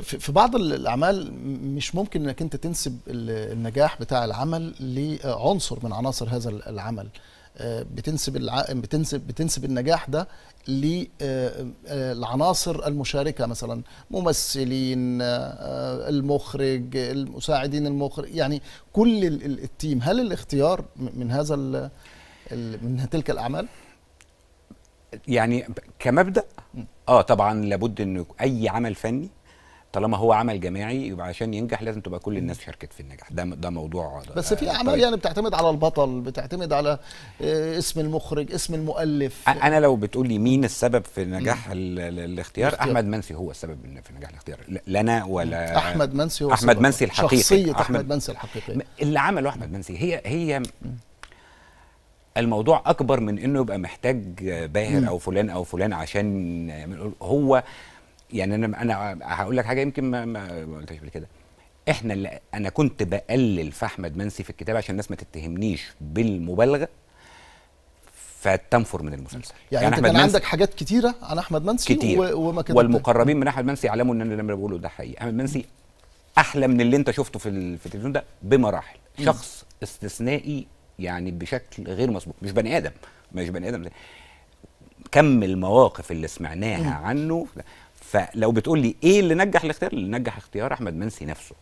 في بعض الاعمال مش ممكن انك انت تنسب النجاح بتاع العمل لعنصر من عناصر هذا العمل آه، بتنسب الع... بتنسب بتنسب النجاح ده للعناصر آه، آه، المشاركه مثلا ممثلين المخرج المساعدين المخرج يعني كل التيم هل الاختيار من هذا ال... من تلك الاعمال يعني كمبدا اه طبعا لابد ان اي عمل فني طالما هو عمل جماعي يبقى عشان ينجح لازم تبقى كل الناس شاركت في النجاح ده ده موضوع آه، بس في اعمال طيب. يعني بتعتمد على البطل بتعتمد على آه، اسم المخرج اسم المؤلف انا لو بتقولي مين السبب في نجاح الاختيار, احمد منسي هو السبب في نجاح الاختيار لا انا ولا احمد منسي هو احمد منسي الحقيقي شخصيه احمد, أحمد منسي الحقيقيه اللي عمله احمد منسي هي هي الموضوع اكبر من انه يبقى محتاج باهر او فلان او فلان عشان آه، هو يعني انا انا هقول لك حاجه يمكن ما, ما قلتهاش قبل كده احنا اللي انا كنت بقلل في احمد منسي في الكتاب عشان الناس ما تتهمنيش بالمبالغه فتنفر من المسلسل يعني, يعني انت كان عندك حاجات كتيره عن احمد منسي كتير و... وما والمقربين من احمد منسي يعلموا ان انا لما بقوله ده حقيقي احمد منسي احلى من اللي انت شفته في التلفزيون ده بمراحل شخص استثنائي يعني بشكل غير مسبوق مش بني ادم مش بني ادم ده. كم المواقف اللي سمعناها مم. عنه فلو بتقول لي ايه اللي نجح الاختيار اللي نجح اختيار احمد منسي نفسه